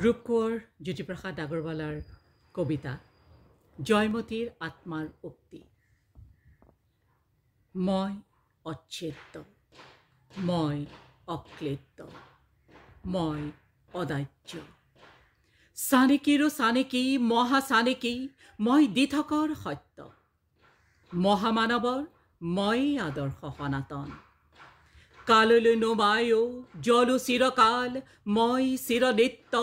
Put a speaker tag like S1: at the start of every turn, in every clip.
S1: ৰূপকোঁয়ৰ জ্যোতিপ্ৰসাদ আগৰৱালাৰ কবিতা জয়মতীৰ আত্মাৰ উক্তি মই অচ্ছেদ্য মই অক্লেত্য মই অদাৰ্য চানেকীৰো চানেকী মহাচানেকী মই দি থকাৰ সত্য মহামানৱৰ ময়েই আদৰ্শ সনাতন কাললনমায় জল চিরকাল মই চিৰনিত্য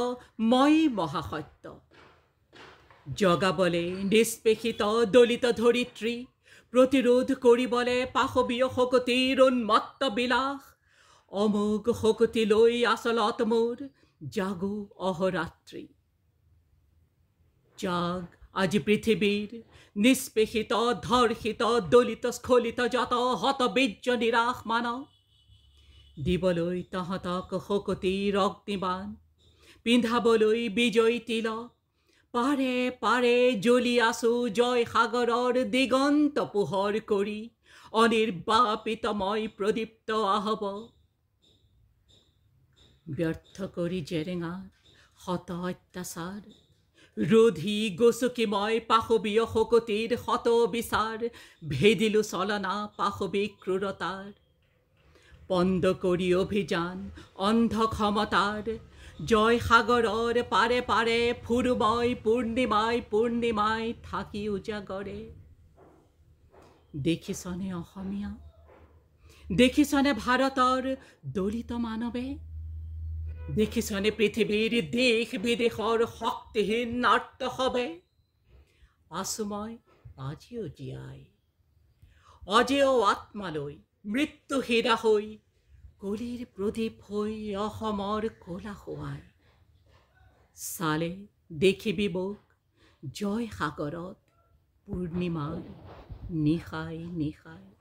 S1: মই মহাসত্য জগাবলে নিষ্পেষিত দলিত ধৰিত্ৰী প্ৰতিৰোধ কৰিবলে পাশবীয় শকতির উন্মত্ত বিলাস শকতি শকতিলৈ আচলত মোৰ জাগো অহৰাত্ৰি জাগ আজি পৃথিৱীৰ নিষ্পেষিত ধৰ্ষিত দলিত স্খলিত যত হতবীৰ্য নিৰাশ মানব দিবলৈ তহঁতক শকতি ৰক্তিবান পিন্ধাবলৈ বিজয় তিলক পাৰে পাৰে জ্বলি আছো জয়সাগৰৰ দিগন্ত পোহৰ কৰি অনিৰ্বাপিতময় প্ৰদীপ্ত আহব ব্যৰ্থ কৰি জেৰেঙাৰ শত অত্যাচাৰ ৰোধি গচকিময় পাশৱীয় শকতিৰ শত বিচাৰ ভেদিলো চলনা পাশৱী ক্ৰূৰতাৰ পণ্ড করি অভিযান অন্ধ ক্ষমতার জয় সাগরর পারে পারে ফুরবয় পূৰ্ণিমাই পূৰ্ণিমাই থাকি উজাগৰে দেখিছনে অসমীয়া দেখিছনে ভাৰতৰ দলিত মানৱে দেখিছনে পৃথিৱীৰ দেশ বিদেশৰ শক্তিহীন নাট্যসৱে আছো মই আজিও জীয়াই অজেয় আত্মালৈ মৃত্যু হেরা হই কলির প্রদীপ হই অসমর কোলা হোৱাৰ চালে দেখিবি মোক জয় সাগৰত পূৰ্ণিমাৰ নিশাই নিশাই